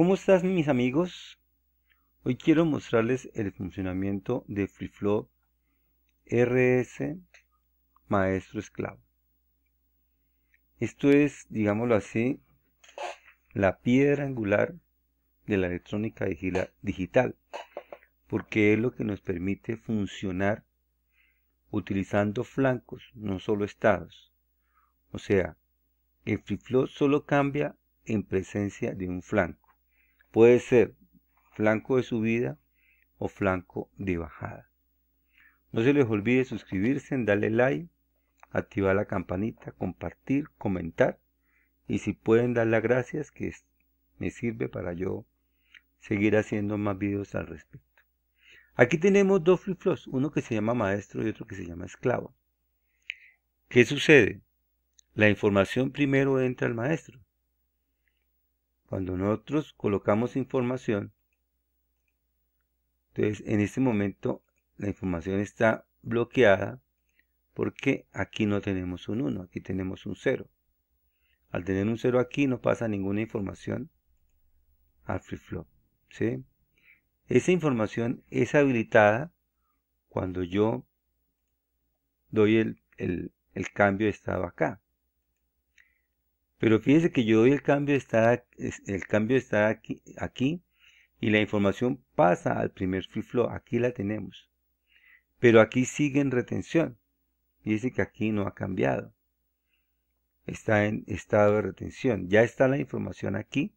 ¿Cómo estás mis amigos? Hoy quiero mostrarles el funcionamiento de FreeFlow RS Maestro Esclavo. Esto es, digámoslo así, la piedra angular de la electrónica digital, porque es lo que nos permite funcionar utilizando flancos, no solo estados. O sea, el FreeFlow solo cambia en presencia de un flanco puede ser flanco de subida o flanco de bajada. No se les olvide suscribirse, darle like, activar la campanita, compartir, comentar y si pueden dar las gracias que me sirve para yo seguir haciendo más videos al respecto. Aquí tenemos dos flip flops, uno que se llama maestro y otro que se llama esclavo. ¿Qué sucede? La información primero entra al maestro cuando nosotros colocamos información, entonces en este momento la información está bloqueada porque aquí no tenemos un 1, aquí tenemos un 0. Al tener un 0 aquí no pasa ninguna información al flip-flop. Esa información es habilitada cuando yo doy el, el cambio de estado acá. Pero fíjese que yo doy el cambio, está, el cambio está aquí, aquí y la información pasa al primer flip flow. Aquí la tenemos. Pero aquí sigue en retención. Fíjese que aquí no ha cambiado. Está en estado de retención. Ya está la información aquí.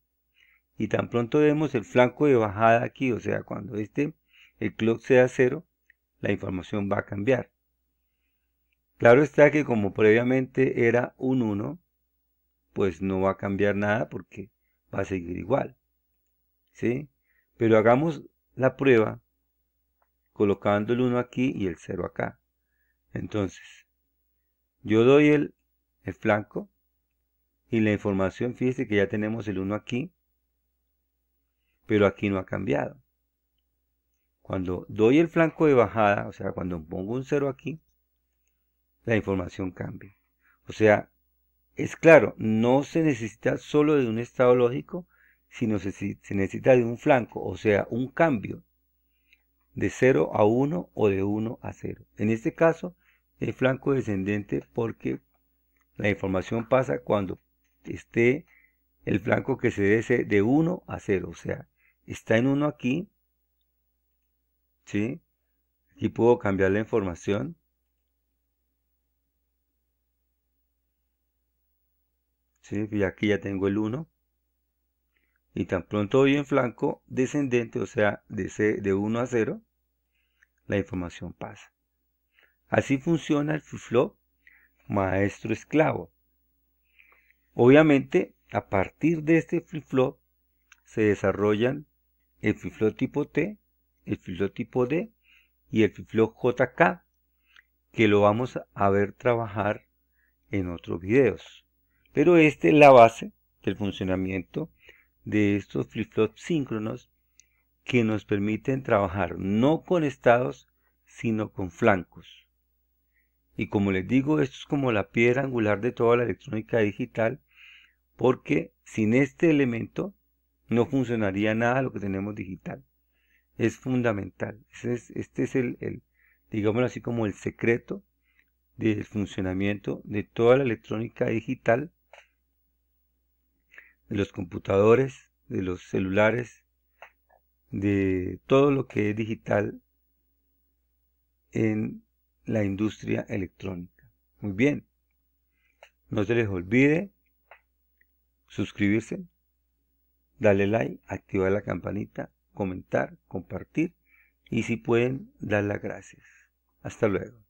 Y tan pronto vemos el flanco de bajada aquí, o sea, cuando este, el clock sea cero, la información va a cambiar. Claro está que como previamente era un 1, pues no va a cambiar nada porque va a seguir igual. ¿Sí? Pero hagamos la prueba colocando el 1 aquí y el 0 acá. Entonces, yo doy el, el flanco y la información, fíjese que ya tenemos el 1 aquí, pero aquí no ha cambiado. Cuando doy el flanco de bajada, o sea, cuando pongo un 0 aquí, la información cambia. O sea, es claro, no se necesita solo de un estado lógico, sino se, necesita de un flanco, o sea, un cambio de 0 a 1 o de 1 a 0. En este caso, el flanco descendente porque la información pasa cuando esté el flanco que se desea de 1 a 0, o sea, está en 1 aquí, ¿sí? Aquí puedo cambiar la información y aquí ya tengo el 1 y tan pronto voy en flanco descendente, o sea, de, de 1 a 0, la información pasa. Así funciona el flip-flop maestro-esclavo. Obviamente, a partir de este flip-flop se desarrollan el flip-flop tipo T, el flip-flop tipo D y el flip-flop JK, que lo vamos a ver trabajar en otros videos. Pero esta es la base del funcionamiento de estos flip-flops síncronos que nos permiten trabajar no con estados, sino con flancos. Y como les digo, esto es como la piedra angular de toda la electrónica digital, porque sin este elemento no funcionaría nada lo que tenemos digital. Es fundamental. Este es, el, digámoslo así, como el secreto del funcionamiento de toda la electrónica digital de los computadores, de los celulares, de todo lo que es digital en la industria electrónica. Muy bien. No se les olvide suscribirse, darle like, activar la campanita, comentar, compartir y si pueden, dar las gracias. Hasta luego.